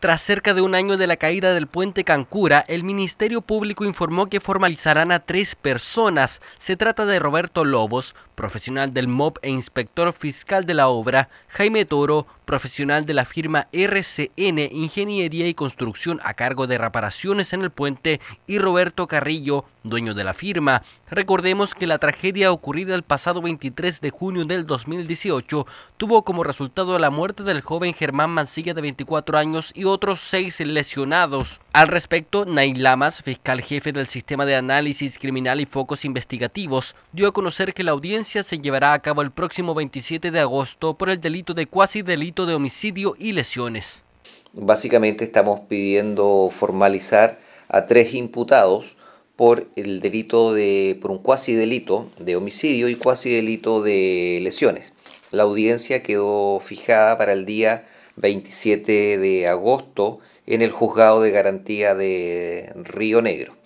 Tras cerca de un año de la caída del puente Cancura, el Ministerio Público informó que formalizarán a tres personas. Se trata de Roberto Lobos, profesional del MOB e inspector fiscal de la obra, Jaime Toro, profesional de la firma RCN Ingeniería y Construcción a cargo de reparaciones en el puente, y Roberto Carrillo, dueño de la firma, Recordemos que la tragedia ocurrida el pasado 23 de junio del 2018 tuvo como resultado la muerte del joven Germán Mancilla de 24 años y otros seis lesionados. Al respecto, Nay Lamas, fiscal jefe del Sistema de Análisis Criminal y Focos Investigativos, dio a conocer que la audiencia se llevará a cabo el próximo 27 de agosto por el delito de cuasi delito de homicidio y lesiones. Básicamente estamos pidiendo formalizar a tres imputados por el delito de, por un cuasi delito de homicidio y cuasi delito de lesiones. La audiencia quedó fijada para el día 27 de agosto en el juzgado de garantía de Río Negro.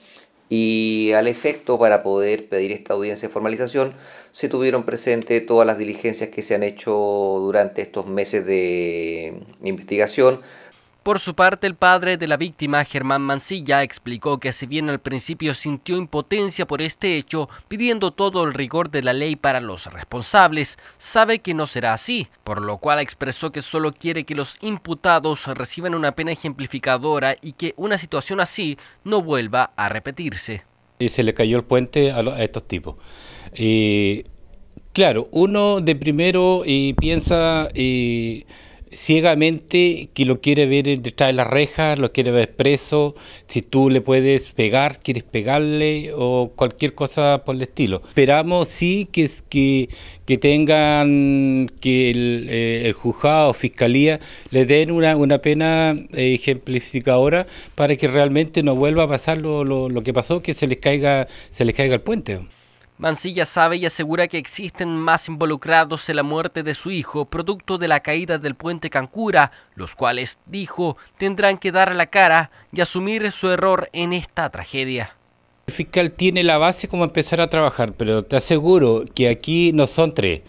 Y al efecto, para poder pedir esta audiencia de formalización, se tuvieron presente todas las diligencias que se han hecho durante estos meses de investigación, por su parte, el padre de la víctima, Germán Mancilla, explicó que si bien al principio sintió impotencia por este hecho, pidiendo todo el rigor de la ley para los responsables, sabe que no será así, por lo cual expresó que solo quiere que los imputados reciban una pena ejemplificadora y que una situación así no vuelva a repetirse. Y se le cayó el puente a, estos tipos. Y claro, uno de primero piensa... Y ciegamente que lo quiere ver detrás de las rejas, lo quiere ver preso, si tú le puedes pegar, quieres pegarle o cualquier cosa por el estilo. Esperamos sí que, que, que tengan, que el, eh, juzgado o fiscalía le den una, pena eh, ejemplificadora para que realmente no vuelva a pasar lo, lo, lo que pasó, que se les caiga, se les caiga el puente. Mancilla sabe y asegura que existen más involucrados en la muerte de su hijo, producto de la caída del puente Cancura, los cuales, dijo, tendrán que dar la cara y asumir su error en esta tragedia. El fiscal tiene la base como empezar a trabajar, pero te aseguro que aquí no son tres.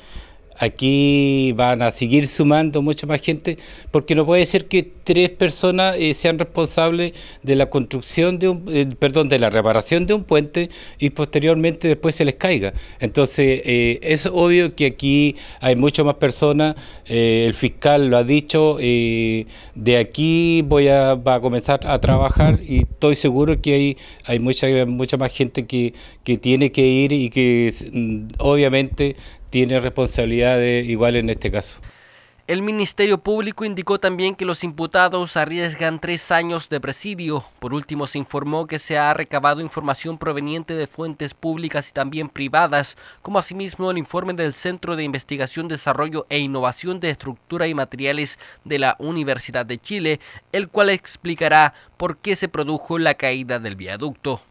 Aquí van a seguir sumando mucha más gente, porque no puede ser que tres personas eh, sean responsables de la construcción de un, eh, perdón, de la reparación de un puente y posteriormente después se les caiga. Entonces eh, es obvio que aquí hay muchas más personas. el fiscal lo ha dicho. de aquí voy a, va a comenzar a trabajar y estoy seguro que hay hay mucha mucha más gente que, que tiene que ir y que mm, obviamente tiene responsabilidades igual en este caso. El Ministerio Público indicó también que los imputados arriesgan tres años de presidio. Por último, se informó que se ha recabado información proveniente de fuentes públicas y también privadas, como asimismo el informe del Centro de Investigación, Desarrollo e Innovación de Estructura y Materiales de la Universidad de Chile, el cual explicará por qué se produjo la caída del viaducto.